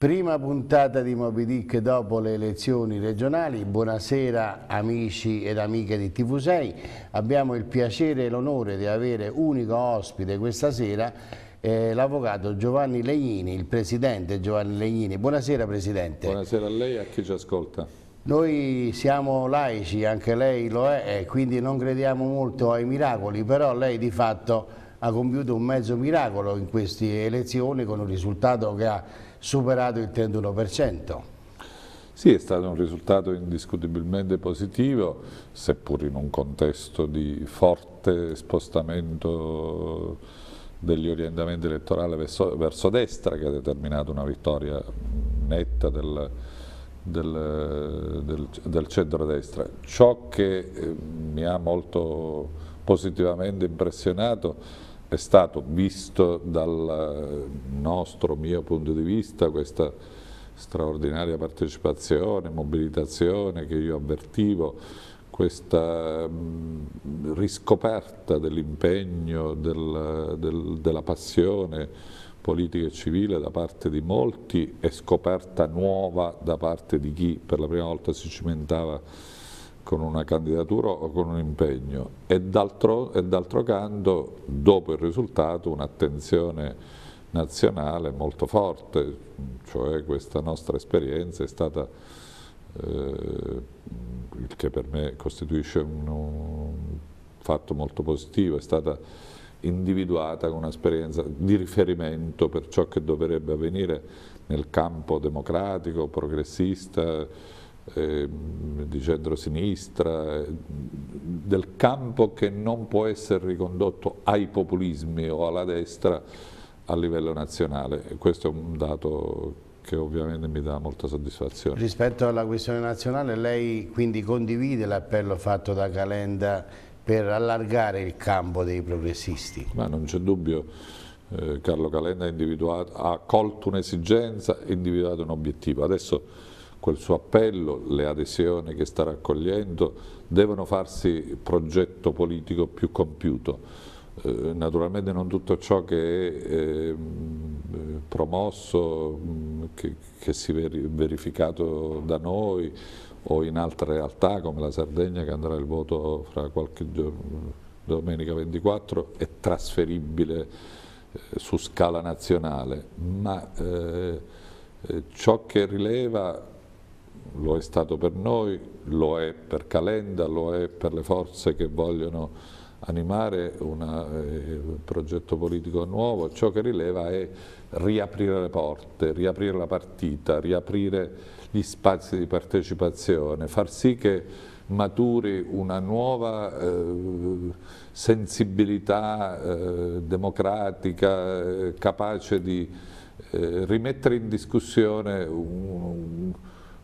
Prima puntata di Moby Dick dopo le elezioni regionali. Buonasera amici ed amiche di TV6. Abbiamo il piacere e l'onore di avere unico ospite questa sera eh, l'avvocato Giovanni Legnini, il presidente Giovanni Legnini. Buonasera presidente. Buonasera a lei e a chi ci ascolta. Noi siamo laici, anche lei lo è, quindi non crediamo molto ai miracoli, però lei di fatto ha compiuto un mezzo miracolo in queste elezioni con un risultato che ha superato il 31%. Sì, è stato un risultato indiscutibilmente positivo, seppur in un contesto di forte spostamento degli orientamenti elettorali verso, verso destra che ha determinato una vittoria netta del, del, del, del centro-destra. Ciò che eh, mi ha molto positivamente impressionato è stato visto dal nostro mio punto di vista questa straordinaria partecipazione, mobilitazione che io avvertivo, questa mm, riscoperta dell'impegno, del, del, della passione politica e civile da parte di molti e scoperta nuova da parte di chi per la prima volta si cimentava con una candidatura o con un impegno e d'altro, canto dopo il risultato un'attenzione nazionale molto forte, cioè questa nostra esperienza è stata, eh, che per me costituisce un, un fatto molto positivo, è stata individuata come un'esperienza di riferimento per ciò che dovrebbe avvenire nel campo democratico, progressista, Ehm, di centrosinistra, eh, del campo che non può essere ricondotto ai populismi o alla destra a livello nazionale. E questo è un dato che ovviamente mi dà molta soddisfazione. Rispetto alla questione nazionale, lei quindi condivide l'appello fatto da Calenda per allargare il campo dei progressisti? Ma non c'è dubbio, eh, Carlo Calenda ha, ha colto un'esigenza e individuato un obiettivo. Adesso quel suo appello, le adesioni che sta raccogliendo, devono farsi progetto politico più compiuto. Eh, naturalmente non tutto ciò che è ehm, promosso, mm, che, si è verificato da noi o in altre realtà come la Sardegna che andrà al voto fra qualche giorno, domenica 24, è trasferibile eh, su scala nazionale, ma eh, ciò che rileva lo è stato per noi, lo è per Calenda, lo è per le forze che vogliono animare eh, un eh, progetto politico nuovo, ciò che rileva è riaprire le porte, riaprire la partita, riaprire gli spazi di partecipazione, far sì che maturi una nuova eh, sensibilità eh, democratica eh, capace di eh, rimettere in discussione un, un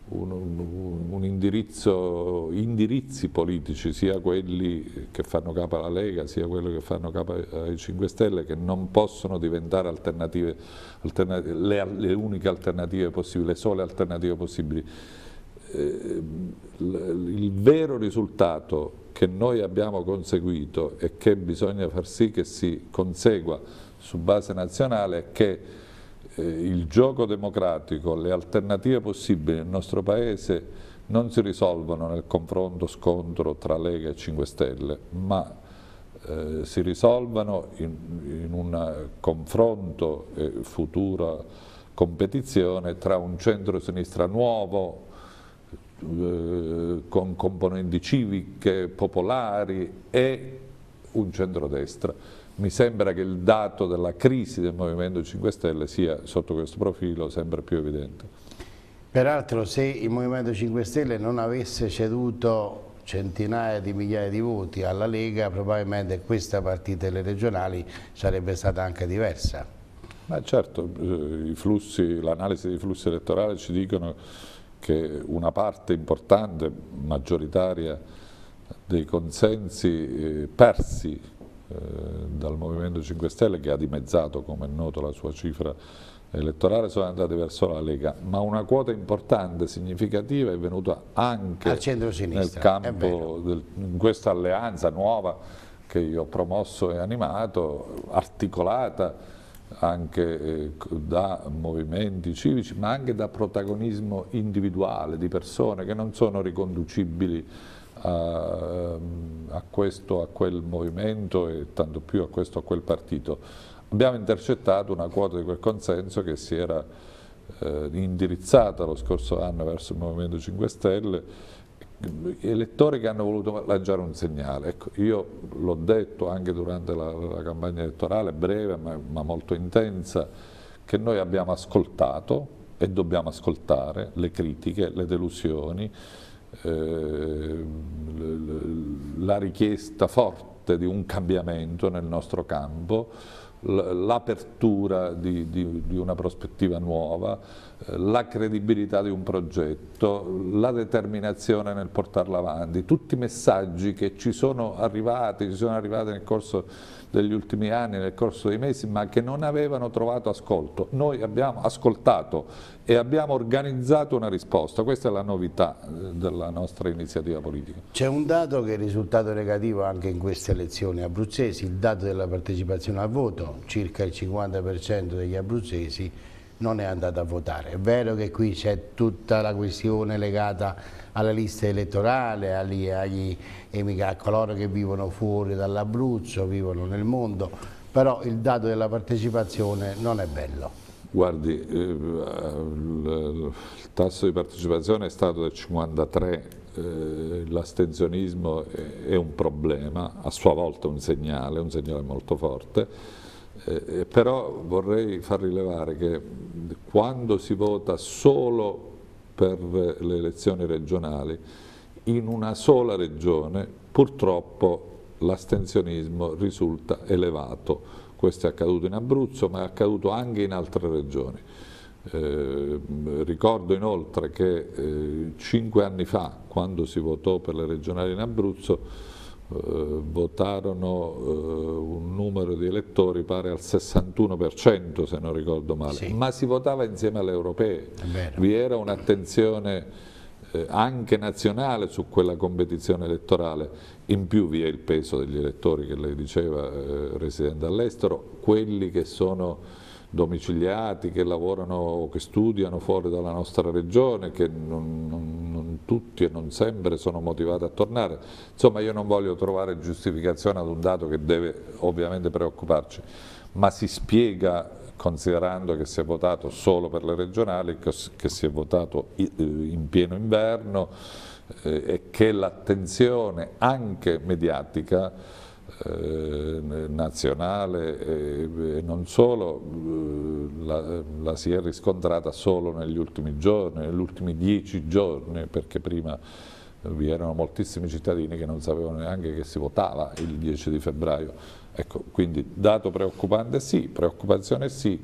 un, un, indirizzo, indirizzi politici, sia quelli che fanno capo alla Lega, sia quelli che fanno capo ai 5 Stelle, che non possono diventare alternative, alternative, le, le, uniche alternative possibili, le sole alternative possibili. Eh, il vero risultato che noi abbiamo conseguito e che bisogna far sì che si consegua su base nazionale è che eh, il gioco democratico, le alternative possibili nel nostro Paese non si risolvono nel confronto scontro tra Lega e 5 Stelle, ma eh, si risolvono in, in un confronto e eh, futura competizione tra un centro-sinistra nuovo, eh, con componenti civiche, popolari e un centrodestra mi sembra che il dato della crisi del Movimento 5 Stelle sia sotto questo profilo sempre più evidente. Peraltro se il Movimento 5 Stelle non avesse ceduto centinaia di migliaia di voti alla Lega probabilmente questa partita delle regionali sarebbe stata anche diversa. Ma certo, eh, l'analisi dei flussi elettorali ci dicono che una parte importante, maggioritaria, dei consensi eh, persi eh, dal Movimento 5 Stelle che ha dimezzato come è noto la sua cifra elettorale sono andate verso la Lega, ma una quota importante, significativa è venuta anche nel campo, del, in questa alleanza nuova che io ho promosso e animato, articolata anche eh, da movimenti civici ma anche da protagonismo individuale di persone che non sono riconducibili a, ehm, a questo, a quel movimento e tanto più a questo, a quel partito. Abbiamo intercettato una quota di quel consenso che si era eh, indirizzata lo scorso anno verso il Movimento 5 Stelle, elettori che hanno voluto lanciare un segnale. Ecco, io l'ho detto anche durante la, la campagna elettorale, breve ma, ma molto intensa, che noi abbiamo ascoltato e dobbiamo ascoltare le critiche, le delusioni, Ehm, la richiesta forte di un cambiamento nel nostro campo, l'apertura di, di, di, una prospettiva nuova, la credibilità di un progetto, la determinazione nel portarla avanti, tutti i messaggi che ci sono arrivati, ci sono arrivati nel corso degli ultimi anni, nel corso dei mesi, ma che non avevano trovato ascolto. Noi abbiamo ascoltato e abbiamo organizzato una risposta, questa è la novità eh, della nostra iniziativa politica. C'è un dato che è risultato negativo anche in queste elezioni abruzzesi, il dato della partecipazione al voto, circa il 50% degli abruzzesi non è andato a votare. È vero che qui c'è tutta la questione legata alla lista elettorale, agli, agli, a coloro che vivono fuori dall'Abruzzo, vivono nel mondo, però il dato della partecipazione non è bello. Guardi, eh, il tasso di partecipazione è stato del 53, eh, l'astensionismo è, un problema, a sua volta un segnale, un segnale molto forte, eh, però vorrei far rilevare che quando si vota solo per le elezioni regionali, in una sola regione purtroppo l'astensionismo risulta elevato questo è accaduto in Abruzzo ma è accaduto anche in altre regioni. Eh, ricordo inoltre che eh, cinque anni fa, quando si votò per le regionali in Abruzzo, eh, votarono eh, un numero di elettori pari al 61% se non ricordo male, sì. ma si votava insieme alle europee, vi era un'attenzione eh, anche nazionale su quella competizione elettorale, in più vi è il peso degli elettori che lei diceva eh, residendo all'estero, quelli che sono domiciliati, che lavorano, che studiano fuori dalla nostra regione, che non, non, non, tutti e non sempre sono motivati a tornare. Insomma io non voglio trovare giustificazione ad un dato che deve ovviamente preoccuparci, ma si spiega considerando che si è votato solo per le regionali, che si è votato eh, in pieno inverno eh, e che l'attenzione anche mediatica eh, nazionale e, e, non solo, la, la, si è riscontrata solo negli ultimi giorni, negli ultimi dieci giorni, perché prima vi erano moltissimi cittadini che non sapevano neanche che si votava il 10 di febbraio Ecco, quindi dato preoccupante sì, preoccupazione sì,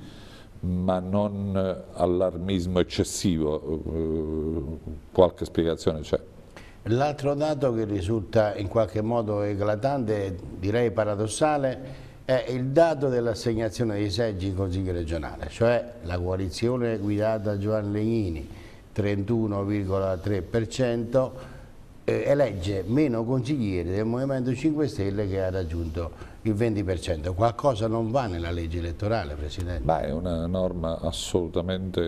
ma non eh, allarmismo eccessivo, eh, qualche spiegazione c'è. L'altro dato che risulta in qualche modo eclatante, direi paradossale, è il dato dell'assegnazione dei seggi in Consiglio regionale, cioè la coalizione guidata da Giovanni Legnini, 31,3%, eh, elegge meno consiglieri del Movimento 5 Stelle che ha raggiunto il 20%. Qualcosa non va nella legge elettorale, Presidente. Ma è una norma assolutamente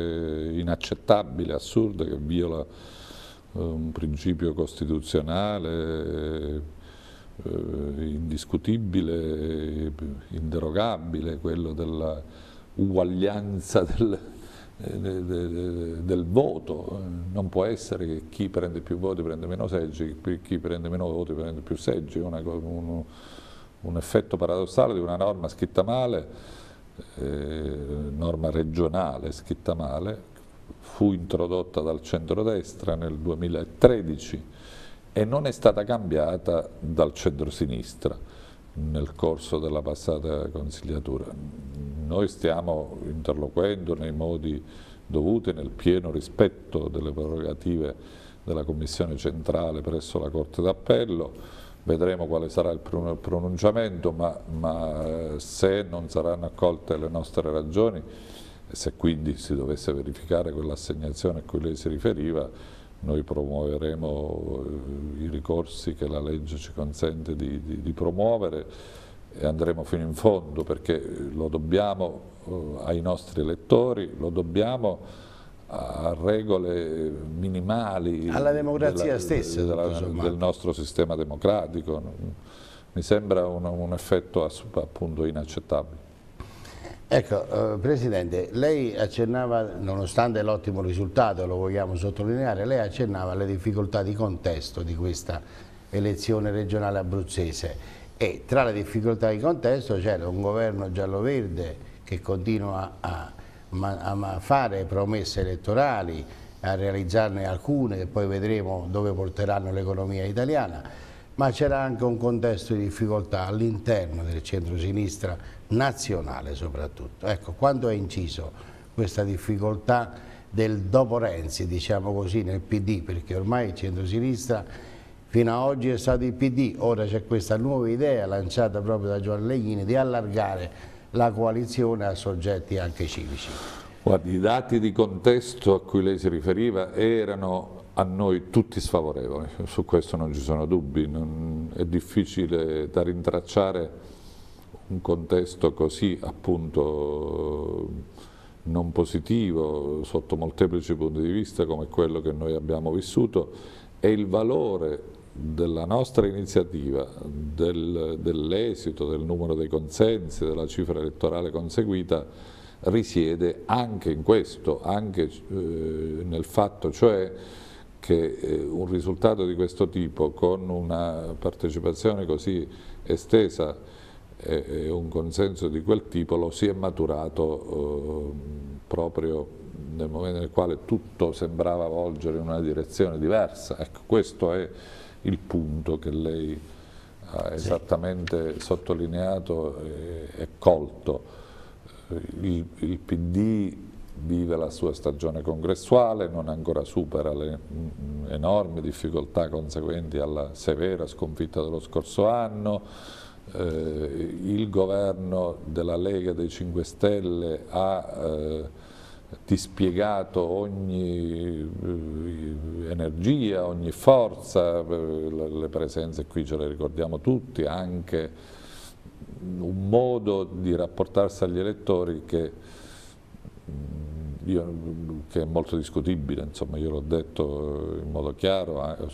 inaccettabile, assurda, che viola eh, un principio costituzionale eh, indiscutibile, inderogabile, quello dell'uguaglianza del, del, del, voto, non può essere che chi prende più voti prende meno seggi, chi prende meno voti prende più seggi, una, uno, un effetto paradossale di una norma scritta male, eh, norma regionale scritta male, fu introdotta dal centrodestra nel 2013 e non è stata cambiata dal centrosinistra nel corso della passata consigliatura. Noi stiamo interloquendo nei modi dovuti, nel pieno rispetto delle prerogative della Commissione centrale presso la Corte d'Appello, vedremo quale sarà il pronunciamento, ma, ma, eh, se non saranno accolte le nostre ragioni, se quindi si dovesse verificare quell'assegnazione a cui lei si riferiva, noi promuoveremo eh, i ricorsi che la legge ci consente di, di, di promuovere e andremo fino in fondo perché lo dobbiamo eh, ai nostri elettori, lo dobbiamo a regole minimali alla democrazia della, stessa della, del nostro sistema democratico. Mi sembra un, un effetto appunto inaccettabile. Ecco, eh, Presidente, lei accennava, nonostante l'ottimo risultato, lo vogliamo sottolineare, lei accennava alle difficoltà di contesto di questa elezione regionale abruzzese e tra le difficoltà di contesto c'era un governo giallo-verde che continua a a fare promesse elettorali, a realizzarne alcune che poi vedremo dove porteranno l'economia italiana, ma c'era anche un contesto di difficoltà all'interno del centro-sinistra nazionale soprattutto. Ecco, quando è inciso questa difficoltà del dopo Renzi, diciamo così, nel PD, perché ormai il centro-sinistra fino ad oggi è stato il PD, ora c'è questa nuova idea lanciata proprio da Giovanni Leghini di allargare la coalizione a soggetti anche civici. Guardi, i dati di contesto a cui lei si riferiva erano a noi tutti sfavorevoli, su questo non ci sono dubbi, non, è difficile da rintracciare un contesto così appunto non positivo sotto molteplici punti di vista come quello che noi abbiamo vissuto e il valore della nostra iniziativa, del, dell'esito, del numero dei consensi, della cifra elettorale conseguita, risiede anche in questo, anche eh, nel fatto cioè che eh, un risultato di questo tipo con una partecipazione così estesa e, e un consenso di quel tipo lo si è maturato eh, proprio nel momento nel quale tutto sembrava volgere in una direzione diversa. Ecco, questo è il punto che lei ha esattamente sottolineato e, e colto. Eh, il, il, PD vive la sua stagione congressuale, non ancora supera le mm, enormi difficoltà conseguenti alla severa sconfitta dello scorso anno, eh, il governo della Lega dei 5 Stelle ha eh, dispiegato ogni eh, energia, ogni forza, eh, le presenze qui ce le ricordiamo tutti, anche un modo di rapportarsi agli elettori che, mm, io, che è molto discutibile, insomma io l'ho detto in modo chiaro, eh,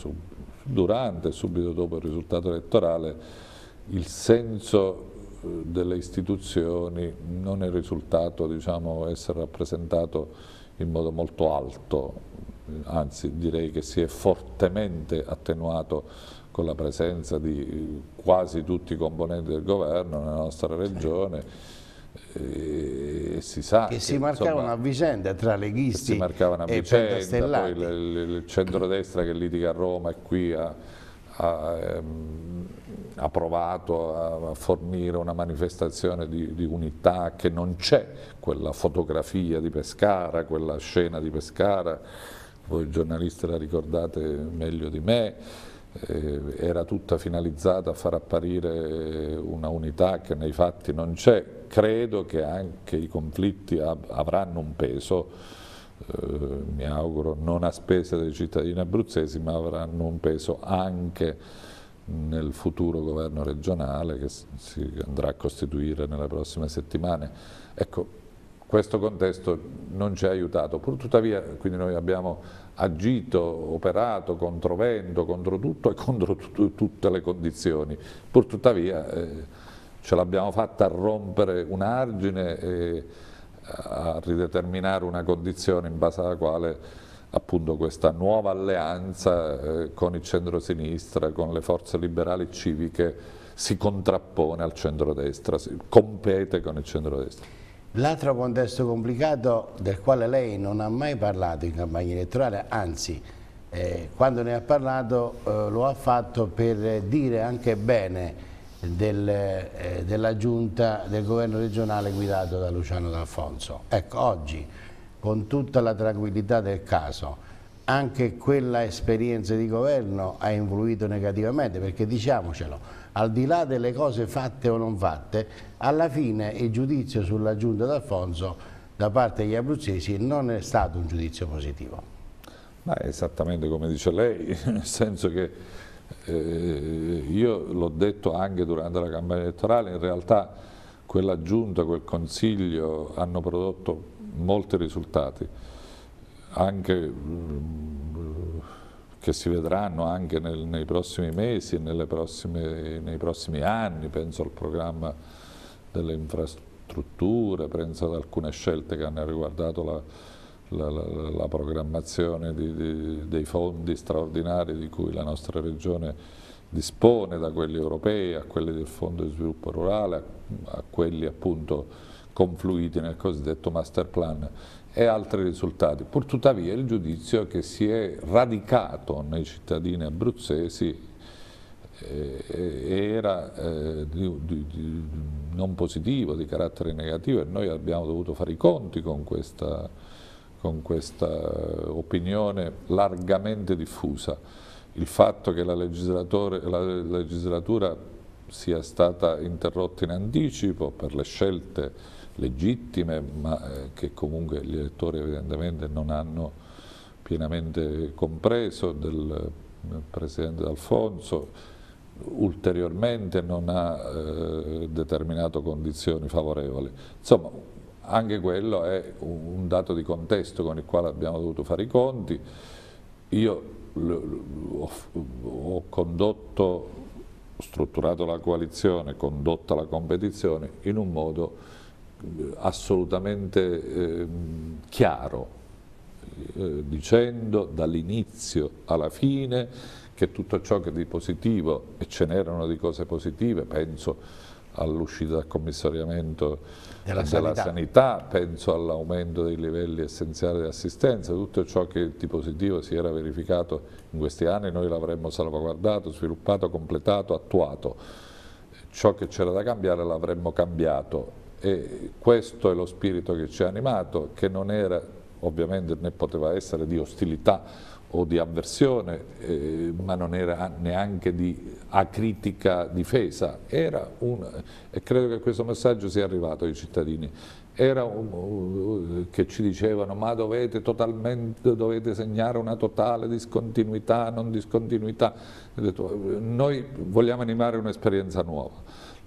durante e subito dopo il risultato elettorale, il senso delle istituzioni non è risultato diciamo, essere rappresentato in modo molto alto, anzi direi che si è fortemente attenuato con la presenza di quasi tutti i componenti del governo nella nostra regione. E, si sa che, che si marcava una vicenda tra leghisti si marcava una e vicenda, poi il, il, il centrodestra che litiga a Roma e qui a, Ehm, ha, provato a, fornire una manifestazione di, di unità che non c'è, quella fotografia di Pescara, quella scena di Pescara, voi giornalisti la ricordate meglio di me, eh, era tutta finalizzata a far apparire una unità che nei fatti non c'è. Credo che anche i conflitti avranno un peso eh, mi auguro non a spese dei cittadini abruzzesi, ma avranno un peso anche nel futuro governo regionale che si andrà a costituire nelle prossime settimane. Ecco, questo contesto non ci ha aiutato, pur tuttavia quindi noi abbiamo agito, operato contro vento, contro tutto e contro tutte le condizioni, pur tuttavia eh, ce l'abbiamo fatta a rompere un argine e a rideterminare una condizione in base alla quale appunto questa nuova alleanza eh, con il centro-sinistra, con le forze liberali civiche si contrappone al centro-destra, compete con il centro-destra. L'altro contesto complicato del quale lei non ha mai parlato in campagna elettorale, anzi eh, quando ne ha parlato eh, lo ha fatto per dire anche bene del, eh, della giunta del governo regionale guidato da Luciano D'Alfonso. Ecco, oggi con tutta la tranquillità del caso anche quella esperienza di governo ha influito negativamente perché diciamocelo, al di là delle cose fatte o non fatte, alla fine il giudizio sulla giunta d'Alfonso da parte degli abruzzesi non è stato un giudizio positivo. Ma è esattamente come dice lei, nel senso che eh, io l'ho detto anche durante la campagna elettorale, in realtà quella giunta, quel consiglio hanno prodotto molti risultati, anche, mm, che si vedranno anche nel, nei prossimi mesi e nei prossimi anni, penso al programma delle infrastrutture, penso ad alcune scelte che hanno riguardato la la, la, la programmazione di, di, dei fondi straordinari di cui la nostra regione dispone da quelli europei a quelli del Fondo di Sviluppo Rurale, a, a quelli appunto confluiti nel cosiddetto master plan e altri risultati. Purtuttavia il giudizio è che si è radicato nei cittadini abruzzesi eh, era eh, di, di, di non positivo, di carattere negativo e noi abbiamo dovuto fare i conti con questa con questa eh, opinione largamente diffusa. Il fatto che la, la legislatura sia stata interrotta in anticipo per le scelte legittime, ma eh, che comunque gli elettori evidentemente non hanno pienamente compreso del eh, Presidente D'Alfonso, ulteriormente non ha eh, determinato condizioni favorevoli. Insomma, anche quello è un dato di contesto con il quale abbiamo dovuto fare i conti. Io ho condotto, strutturato la coalizione, condotta la competizione in un modo eh, assolutamente ehm, chiaro, eh, dicendo dall'inizio alla fine che tutto ciò che di positivo, e ce n'erano di cose positive, penso all'uscita dal commissariamento della, della sanità. penso all'aumento dei livelli essenziali di assistenza, tutto ciò che di positivo si era verificato in questi anni noi l'avremmo salvaguardato, sviluppato, completato, attuato. Ciò che c'era da cambiare l'avremmo cambiato e questo è lo spirito che ci ha animato, che non era ovviamente né poteva essere di ostilità o di avversione, eh, ma non era neanche di acritica difesa, era un, e credo che questo messaggio sia arrivato ai cittadini, era un, che ci dicevano ma dovete, dovete segnare una totale discontinuità, non discontinuità, detto, noi vogliamo animare un'esperienza nuova.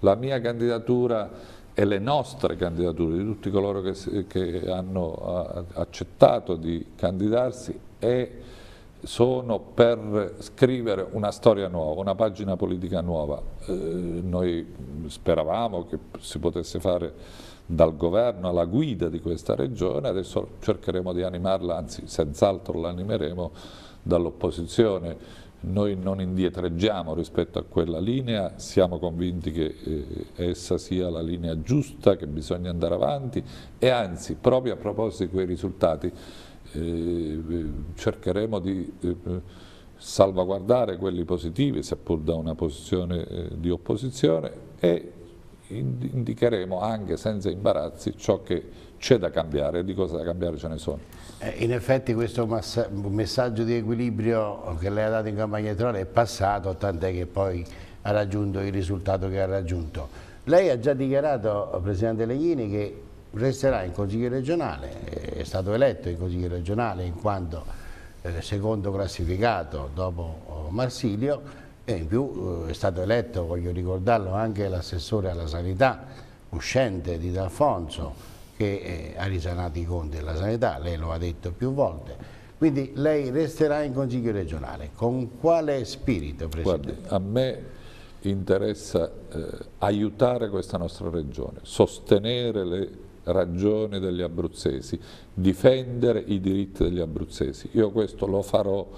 La mia candidatura e le nostre candidature di tutti coloro che, che hanno accettato di candidarsi è sono per scrivere una storia nuova, una pagina politica nuova. Eh, noi speravamo che si potesse fare dal governo alla guida di questa regione, adesso cercheremo di animarla, anzi senz'altro l'animeremo dall'opposizione. Noi non indietreggiamo rispetto a quella linea, siamo convinti che eh, essa sia la linea giusta, che bisogna andare avanti e anzi, proprio a proposito di quei risultati, eh, cercheremo di eh, salvaguardare quelli positivi, seppur da una posizione eh, di opposizione, e indicheremo anche senza imbarazzi ciò che c'è da cambiare e di cosa da cambiare ce ne sono. In effetti questo messaggio di equilibrio che lei ha dato in campagna elettorale è passato, tant'è che poi ha raggiunto il risultato che ha raggiunto. Lei ha già dichiarato, Presidente Leghini, che resterà in Consiglio regionale, eh, è stato eletto in Consiglio regionale in quanto eh, secondo classificato dopo eh, Marsilio e in più è stato eletto, voglio ricordarlo, anche l'assessore alla sanità uscente di D'Alfonso che ha risanato i conti della sanità, lei lo ha detto più volte. Quindi lei resterà in Consiglio regionale, con quale spirito Presidente? Guardi, a me interessa eh, aiutare questa nostra regione, sostenere le ragione degli abruzzesi, difendere i diritti degli abruzzesi. Io questo lo farò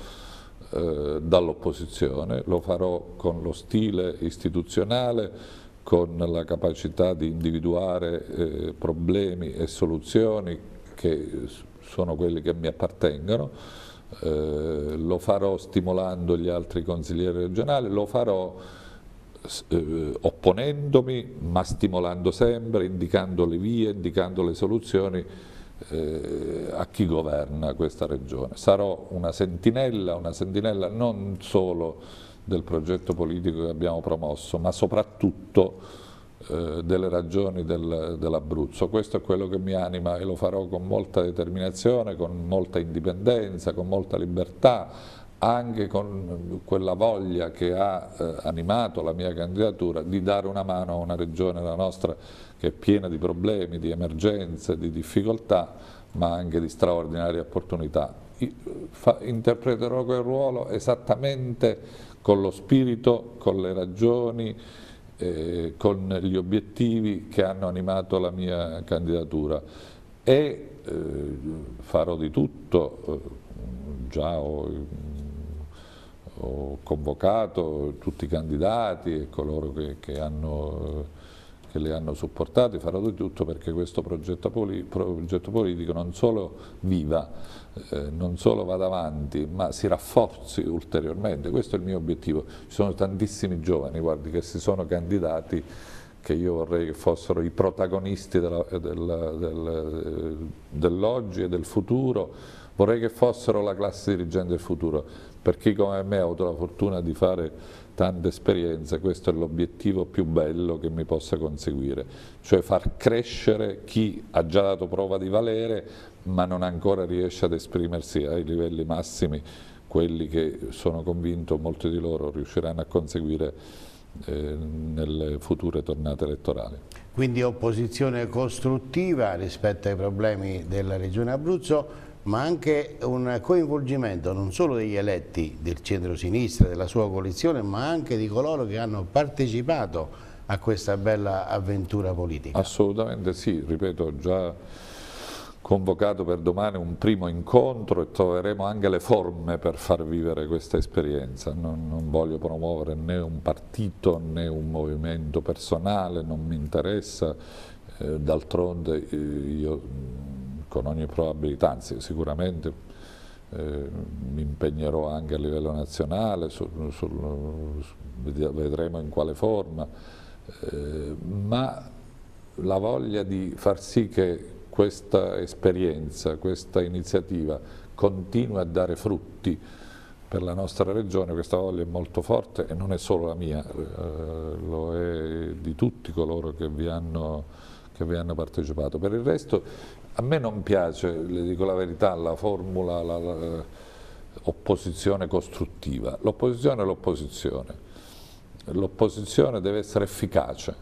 eh, dall'opposizione, lo farò con lo stile istituzionale, con la capacità di individuare eh, problemi e soluzioni che sono quelli che mi appartengono, eh, lo farò stimolando gli altri consiglieri regionali, lo farò eh, opponendomi, ma stimolando sempre, indicando le vie, indicando le soluzioni eh, a chi governa questa regione. Sarò una sentinella, una sentinella non solo del progetto politico che abbiamo promosso, ma soprattutto eh, delle ragioni del, dell'Abruzzo. Questo è quello che mi anima e lo farò con molta determinazione, con molta indipendenza, con molta libertà, anche con quella voglia che ha eh, animato la mia candidatura di dare una mano a una regione, la nostra, che è piena di problemi, di emergenze, di difficoltà, ma anche di straordinarie opportunità. I, fa, interpreterò quel ruolo esattamente con lo spirito, con le ragioni, eh, con gli obiettivi che hanno animato la mia candidatura e eh, farò di tutto, eh, già ho convocato tutti i candidati e coloro che, che, hanno, che li hanno supportati, farò di tutto perché questo progetto, progetto politico non solo viva, eh, non solo vada avanti, ma si rafforzi ulteriormente, questo è il mio obiettivo. Ci sono tantissimi giovani guardi, che si sono candidati che io vorrei che fossero i protagonisti dell'oggi del, e del futuro, vorrei che fossero la classe dirigente del futuro. Per chi come me ha avuto la fortuna di fare tante esperienze, questo è l'obiettivo più bello che mi possa conseguire, cioè far crescere chi ha già dato prova di valere ma non ancora riesce ad esprimersi ai livelli massimi, quelli che sono convinto molti di loro riusciranno a conseguire eh, nelle future tornate elettorali. Quindi opposizione costruttiva rispetto ai problemi della Regione Abruzzo, ma anche un coinvolgimento non solo degli eletti del centro-sinistra, della sua coalizione, ma anche di coloro che hanno partecipato a questa bella avventura politica. Assolutamente sì, ripeto, già convocato per domani un primo incontro e troveremo anche le forme per far vivere questa esperienza. Non, non, voglio promuovere né un partito né un movimento personale, non mi interessa, eh, d'altronde eh, io con ogni probabilità, anzi sicuramente eh, mi impegnerò anche a livello nazionale, sul, sul, vedremo in quale forma, eh, ma la voglia di far sì che questa esperienza, questa iniziativa continui a dare frutti per la nostra regione, questa voglia è molto forte e non è solo la mia, eh, lo è di tutti coloro che vi hanno che vi hanno partecipato. Per il resto a me non piace, le dico la verità, la formula, la, la, eh, opposizione costruttiva. L'opposizione è l'opposizione. L'opposizione deve essere efficace.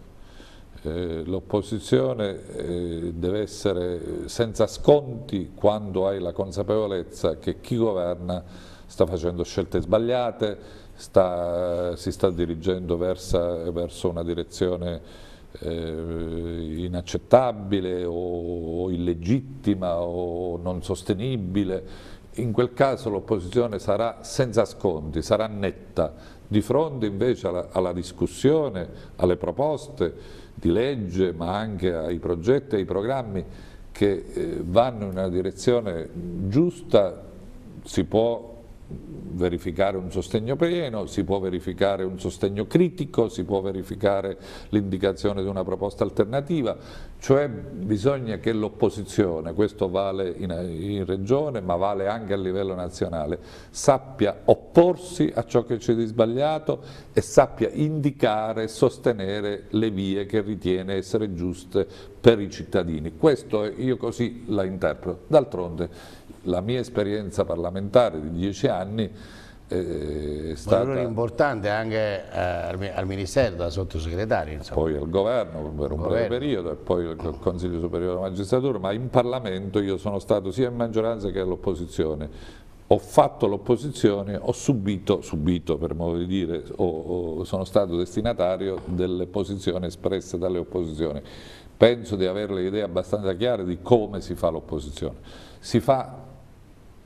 Eh, l'opposizione eh, deve essere eh, senza sconti quando hai la consapevolezza che chi governa sta facendo scelte sbagliate, sta, si sta dirigendo versa, verso una direzione eh, inaccettabile o, o illegittima o non sostenibile, in quel caso l'opposizione sarà senza sconti, sarà netta, di fronte invece alla, alla, discussione, alle proposte di legge, ma anche ai progetti, e ai programmi che eh, vanno in una direzione giusta, si può verificare un sostegno pieno, si può verificare un sostegno critico, si può verificare l'indicazione di una proposta alternativa, cioè bisogna che l'opposizione, questo vale in, in, regione ma vale anche a livello nazionale, sappia opporsi a ciò che c'è di sbagliato e sappia indicare e sostenere le vie che ritiene essere giuste per i cittadini. Questo io così la interpreto. D'altronde la mia esperienza parlamentare di dieci anni eh, è stata... Ma è importante anche eh, al Ministero, da sottosegretario. Insomma. Poi al Governo per un governo. breve periodo e poi al Consiglio Superiore della Magistratura, ma in Parlamento io sono stato sia in maggioranza che all'opposizione ho fatto l'opposizione, ho subito, subito per modo di dire, ho, ho, sono stato destinatario delle posizioni espresse dalle opposizioni. Penso di avere le idee abbastanza chiare di come si fa l'opposizione. Si fa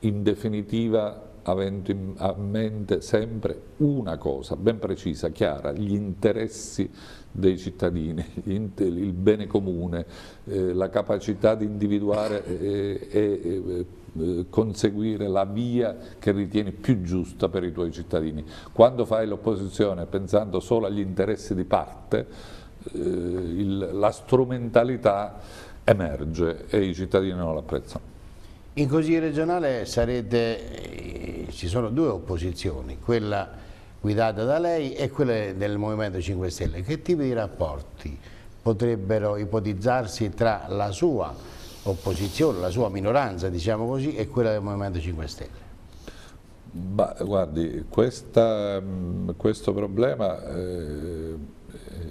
in definitiva avendo a mente sempre una cosa ben precisa, chiara, gli interessi dei cittadini, il bene comune, eh, la capacità di individuare e, e, e eh, conseguire la via che ritieni più giusta per i tuoi cittadini. Quando fai l'opposizione pensando solo agli interessi di parte, eh, il, la strumentalità emerge e i cittadini non l'apprezzano. In Consiglio regionale sarete, eh, ci sono due opposizioni, quella guidata da lei e quella del Movimento 5 Stelle. Che tipi di rapporti potrebbero ipotizzarsi tra la sua opposizione, la sua minoranza diciamo così, e quella del Movimento 5 Stelle? Bah, guardi, questa, mm, questo problema eh,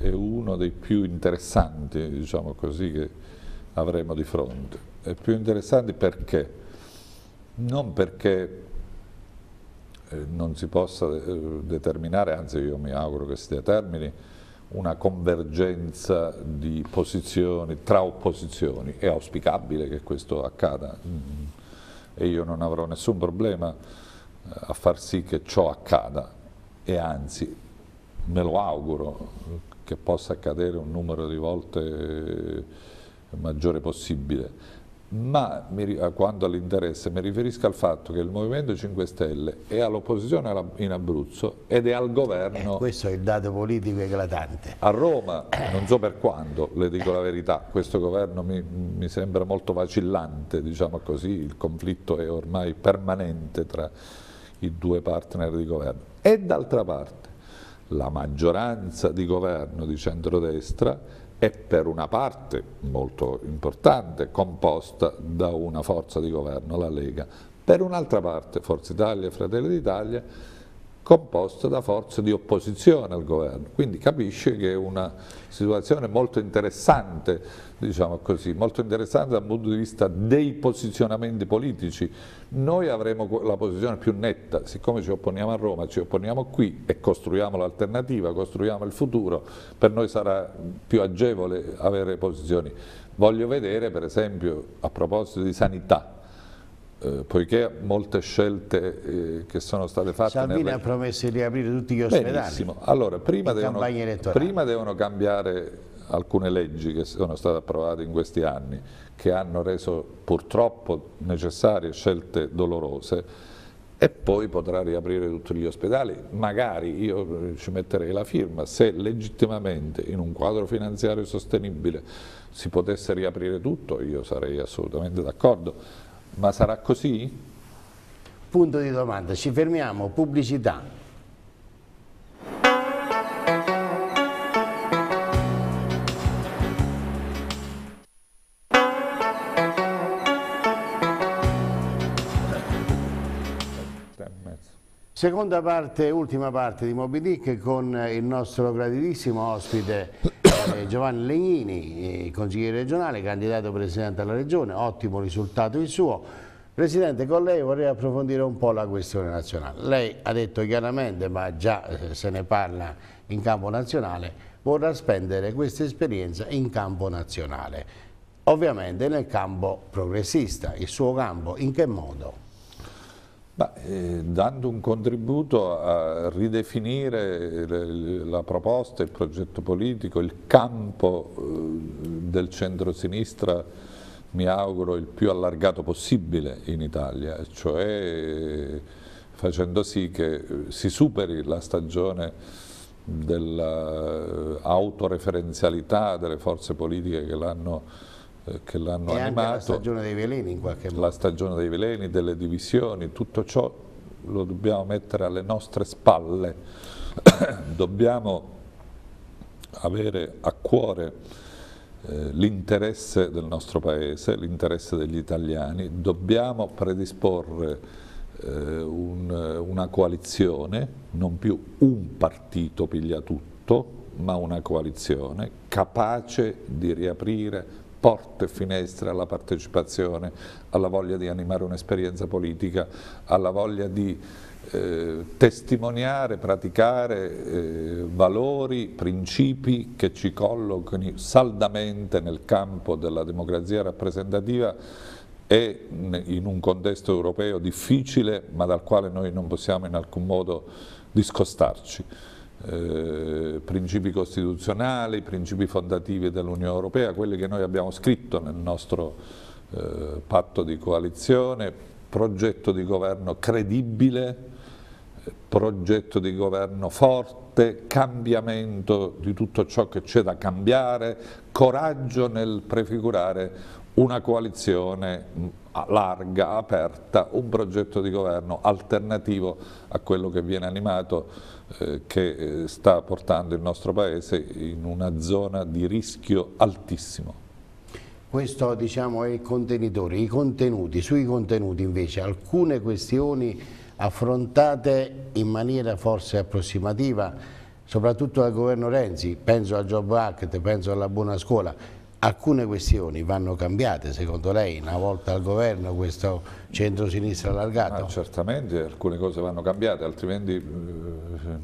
è uno dei più interessanti diciamo così, che avremo di fronte e più interessanti perché? Non perché eh, non si possa eh, determinare, anzi io mi auguro che si determini, una convergenza di posizioni tra opposizioni, è auspicabile che questo accada mm. e io non avrò nessun problema eh, a far sì che ciò accada e anzi me lo auguro che possa accadere un numero di volte maggiore possibile ma eh, quando all'interesse mi riferisco al fatto che il Movimento 5 Stelle è all'opposizione in Abruzzo ed è al governo. Eh, questo è il dato politico eclatante. A Roma, non so per quando, le dico la verità, questo governo mi, mi sembra molto vacillante, diciamo così, il conflitto è ormai permanente tra i due partner di governo. E d'altra parte la maggioranza di governo di centrodestra è per una parte molto importante composta da una forza di governo, la Lega, per un'altra parte Forza Italia e Fratelli d'Italia composta da forze di opposizione al governo. Quindi capisce che è una situazione molto interessante, diciamo così, molto interessante dal punto di vista dei posizionamenti politici. Noi avremo la posizione più netta, siccome ci opponiamo a Roma, ci opponiamo qui e costruiamo l'alternativa, costruiamo il futuro, per noi sarà più agevole avere posizioni. Voglio vedere per esempio a proposito di sanità, eh, poiché molte scelte eh, che sono state fatte... Salvini nelle... ha promesso di riaprire tutti gli ospedali. Benissimo. Allora, prima devono, prima devono cambiare alcune leggi che sono state approvate in questi anni, che hanno reso purtroppo necessarie scelte dolorose, e poi potrà riaprire tutti gli ospedali, magari io eh, ci metterei la firma, se legittimamente in un quadro finanziario sostenibile si potesse riaprire tutto, io sarei assolutamente d'accordo, ma sarà così? Punto di domanda, ci fermiamo, pubblicità. Seconda parte, ultima parte di Moby Dick con il nostro graditissimo ospite eh, Giovanni Legnini, eh, consigliere regionale, candidato presidente della regione, ottimo risultato il suo. Presidente, con lei vorrei approfondire un po' la questione nazionale. Lei ha detto chiaramente, ma già eh, se ne parla in campo nazionale, vorrà spendere questa esperienza in campo nazionale. Ovviamente nel campo progressista, il suo campo, in che modo? Ma, eh, dando un contributo a ridefinire le, la proposta, il progetto politico, il campo eh, del centro-sinistra, mi auguro il più allargato possibile in Italia, cioè facendo sì che eh, si superi la stagione dell'autoreferenzialità delle forze politiche che l'hanno eh, che l'hanno animato. Anche la stagione dei veleni in qualche modo. La stagione dei veleni, delle divisioni, tutto ciò lo dobbiamo mettere alle nostre spalle. dobbiamo avere a cuore eh, l'interesse del nostro paese, l'interesse degli italiani, dobbiamo predisporre eh, un, una coalizione, non più un partito piglia tutto, ma una coalizione capace di riaprire porte e finestre alla partecipazione, alla voglia di animare un'esperienza politica, alla voglia di eh, testimoniare, praticare eh, valori, principi che ci collocano saldamente nel campo della democrazia rappresentativa e in un contesto europeo difficile ma dal quale noi non possiamo in alcun modo discostarci. Eh, principi costituzionali, principi fondativi dell'Unione Europea, quelli che noi abbiamo scritto nel nostro eh, patto di coalizione, progetto di governo credibile, progetto di governo forte, cambiamento di tutto ciò che c'è da cambiare, coraggio nel prefigurare una coalizione mm, larga, aperta, un progetto di governo alternativo a quello che viene animato eh, che eh, sta portando il nostro Paese in una zona di rischio altissimo. Questo diciamo, è il contenitore, i contenuti, sui contenuti invece alcune questioni affrontate in maniera forse approssimativa, soprattutto dal governo Renzi, penso al Job Act, penso alla buona scuola, alcune questioni vanno cambiate, secondo lei, una volta al governo questo centro-sinistra allargato? Ah, certamente alcune cose vanno cambiate, altrimenti eh,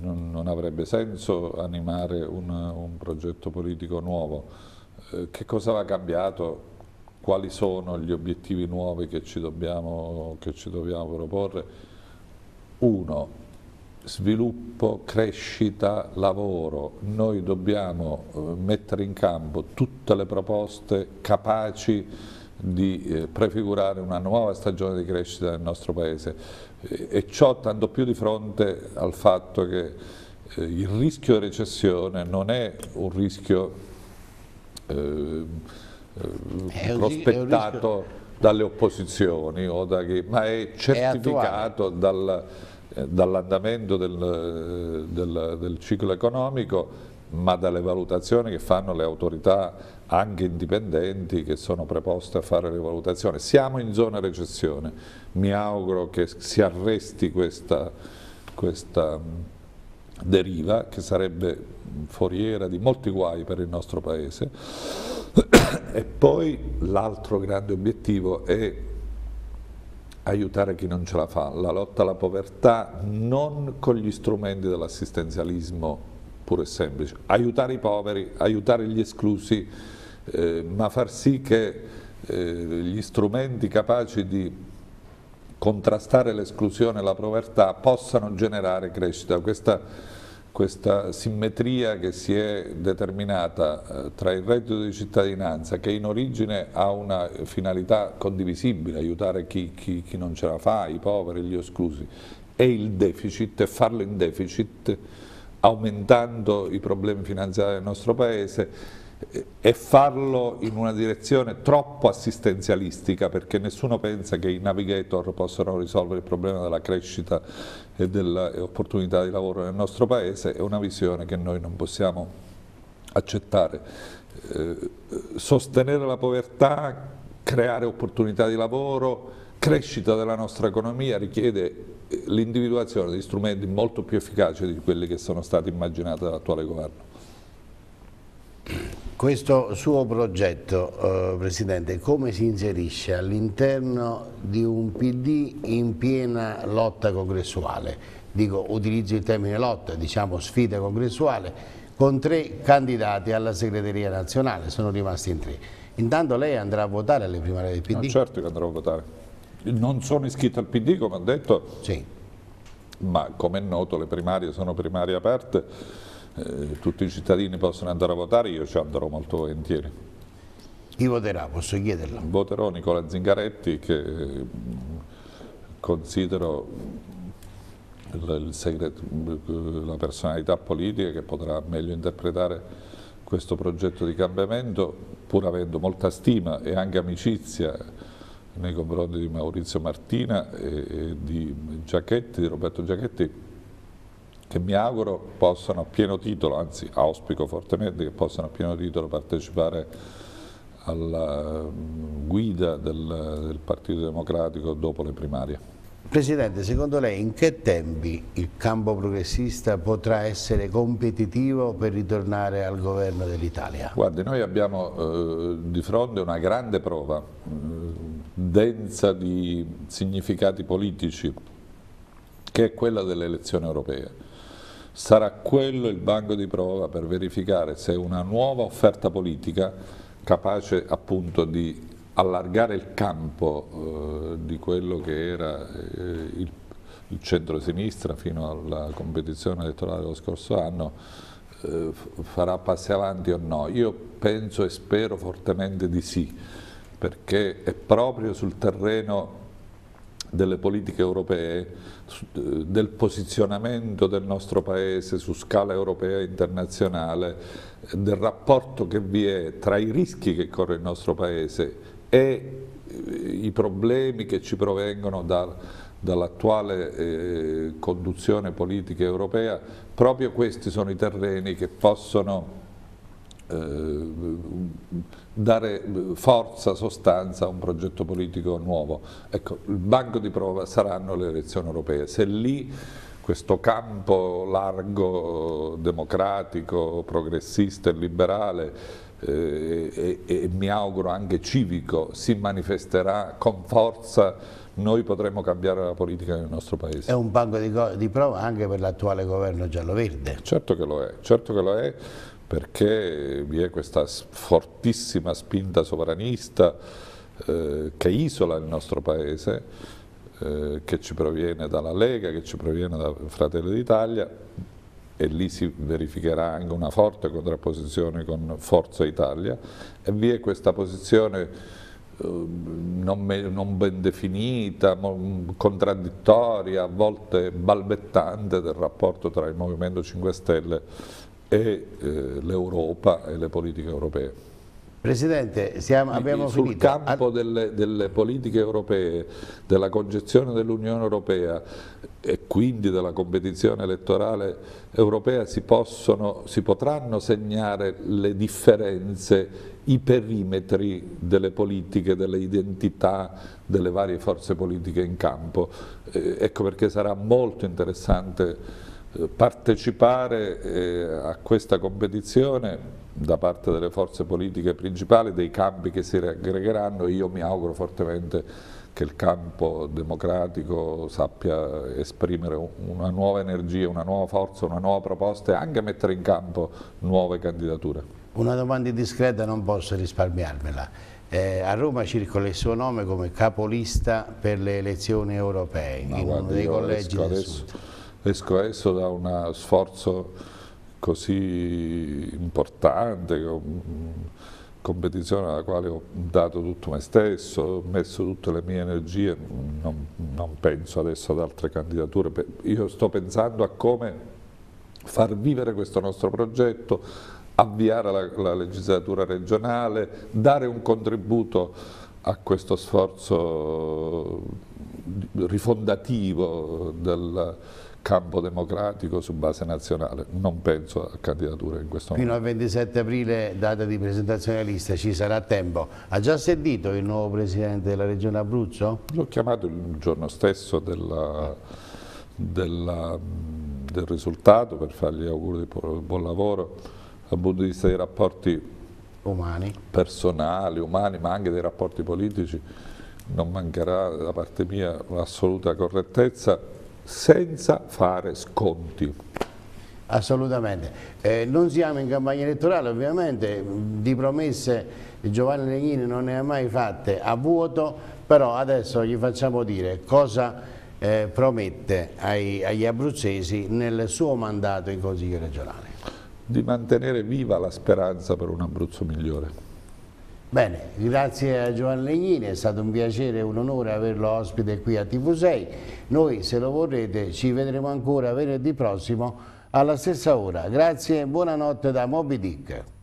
non, non, avrebbe senso animare un, un progetto politico nuovo. Eh, che cosa va cambiato? Quali sono gli obiettivi nuovi che ci dobbiamo, che ci dobbiamo proporre? Uno, sviluppo, crescita, lavoro. Noi dobbiamo eh, mettere in campo tutte le proposte capaci di eh, prefigurare una nuova stagione di crescita del nostro Paese e ciò tanto più di fronte al fatto che eh, il rischio di recessione non è un rischio eh, eh, prospettato dalle opposizioni, da chi, ma è certificato dal dall'andamento del, del, del ciclo economico ma dalle valutazioni che fanno le autorità anche indipendenti che sono preposte a fare le valutazioni. Siamo in zona recessione, mi auguro che si arresti questa, questa deriva che sarebbe foriera di molti guai per il nostro Paese e poi l'altro grande obiettivo è aiutare chi non ce la fa, la lotta alla povertà non con gli strumenti dell'assistenzialismo pure e semplice, aiutare i poveri, aiutare gli esclusi, eh, ma far sì che eh, gli strumenti capaci di contrastare l'esclusione e la povertà possano generare crescita. Questa questa simmetria che si è determinata eh, tra il reddito di cittadinanza che in origine ha una finalità condivisibile, aiutare chi, chi, chi non ce la fa, i poveri, gli esclusi, e il deficit e farlo in deficit aumentando i problemi finanziari del nostro Paese eh, e farlo in una direzione troppo assistenzialistica perché nessuno pensa che i navigator possano risolvere il problema della crescita e delle opportunità di lavoro nel nostro Paese è una visione che noi non possiamo accettare. Eh, sostenere la povertà, creare opportunità di lavoro, crescita della nostra economia richiede eh, l'individuazione di strumenti molto più efficaci di quelli che sono stati immaginati dall'attuale governo. Questo suo progetto, eh, Presidente, come si inserisce all'interno di un PD in piena lotta congressuale? Dico, utilizzo il termine lotta, diciamo sfida congressuale, con tre candidati alla segreteria nazionale, sono rimasti in tre. Intanto lei andrà a votare alle primarie del PD? No, ah, certo che andrò a votare. Non sono iscritto al PD, come ha detto, sì. ma come è noto le primarie sono primarie aperte eh, tutti i cittadini possono andare a votare, io ci andrò molto volentieri. Chi voterà? Posso chiederlo? Voterò Nicola Zingaretti che mm, considero segreto, eh, la personalità politica che potrà meglio interpretare questo progetto di cambiamento, pur avendo molta stima e anche amicizia nei confronti di Maurizio Martina e di Giacchetti, di Roberto Giacchetti, che mi auguro possano a pieno titolo, anzi auspico fortemente che possano a pieno titolo partecipare alla mm, guida del, del Partito Democratico dopo le primarie. Presidente, secondo lei in che tempi il campo progressista potrà essere competitivo per ritornare al governo dell'Italia? Guardi, noi abbiamo eh, di fronte una grande prova, eh, densa di significati politici, che è quella delle elezioni europee sarà quello il banco di prova per verificare se una nuova offerta politica capace appunto di allargare il campo eh, di quello che era eh, il, il centro-sinistra fino alla competizione elettorale dello scorso anno eh, farà passi avanti o no? Io penso e spero fortemente di sì perché è proprio sul terreno delle politiche europee, eh, del posizionamento del nostro Paese su scala europea e internazionale, del rapporto che vi è tra i rischi che corre il nostro Paese e eh, i problemi che ci provengono dal, dall'attuale eh, conduzione politica europea, proprio questi sono i terreni che possono eh, dare forza, sostanza a un progetto politico nuovo. Ecco, il banco di prova saranno le elezioni europee. Se lì questo campo largo, democratico, progressista e liberale eh, e, e mi auguro anche civico si manifesterà con forza noi potremmo cambiare la politica nel nostro paese. È un banco di, di prova anche per l'attuale governo giallo-verde. Certo che lo è, certo che lo è perché vi è questa fortissima spinta sovranista eh, che isola il nostro paese, eh, che ci proviene dalla Lega, che ci proviene da Fratello d'Italia e lì si verificherà anche una forte contrapposizione con Forza Italia e vi è questa posizione ehm, non, me, non ben definita, contraddittoria, a volte balbettante del rapporto tra il Movimento 5 Stelle e eh, l'Europa e le politiche europee. Presidente, siamo, abbiamo Sul finito. Sul campo delle, delle, politiche europee, della concezione dell'Unione Europea e quindi della competizione elettorale europea si, possono, si potranno segnare le differenze, i perimetri delle politiche, delle identità delle varie forze politiche in campo. Eh, ecco perché sarà molto interessante eh, partecipare eh, a questa competizione da parte delle forze politiche principali, dei campi che si aggregheranno, io mi auguro fortemente che il campo democratico sappia esprimere una nuova energia, una nuova forza, una nuova proposta e anche mettere in campo nuove candidature. Una domanda indiscreta non posso risparmiarmela. Eh, a Roma circola il suo nome come capolista per le elezioni europee, no, in guarda, uno dei collegi del adesso. Sud esco adesso da uno sforzo così importante, competizione alla quale ho dato tutto me stesso, ho messo tutte le mie energie, non, non penso adesso ad altre candidature, io sto pensando a come far vivere questo nostro progetto, avviare la, la, legislatura regionale, dare un contributo a questo sforzo eh, rifondativo del, campo democratico su base nazionale, non penso a candidature in questo Fino momento. Fino al 27 aprile, data di presentazione della lista, ci sarà tempo. Ha già sentito il nuovo Presidente della Regione Abruzzo? L'ho chiamato il giorno stesso della, della, del risultato per fargli auguri di buon lavoro dal punto di vista dei rapporti umani. personali, umani, ma anche dei rapporti politici. Non mancherà da parte mia un'assoluta correttezza senza fare sconti. Assolutamente. Eh, non siamo in campagna elettorale ovviamente, di promesse Giovanni Legnini non ne ha mai fatte a vuoto, però adesso gli facciamo dire cosa eh, promette ai, agli abruzzesi nel suo mandato in Consiglio regionale. Di mantenere viva la speranza per un Abruzzo migliore. Bene, grazie a Giovanni Legnini, è stato un piacere e un onore averlo ospite qui a TV6. Noi, se lo vorrete, ci vedremo ancora venerdì prossimo alla stessa ora. Grazie e buonanotte da Moby Dick.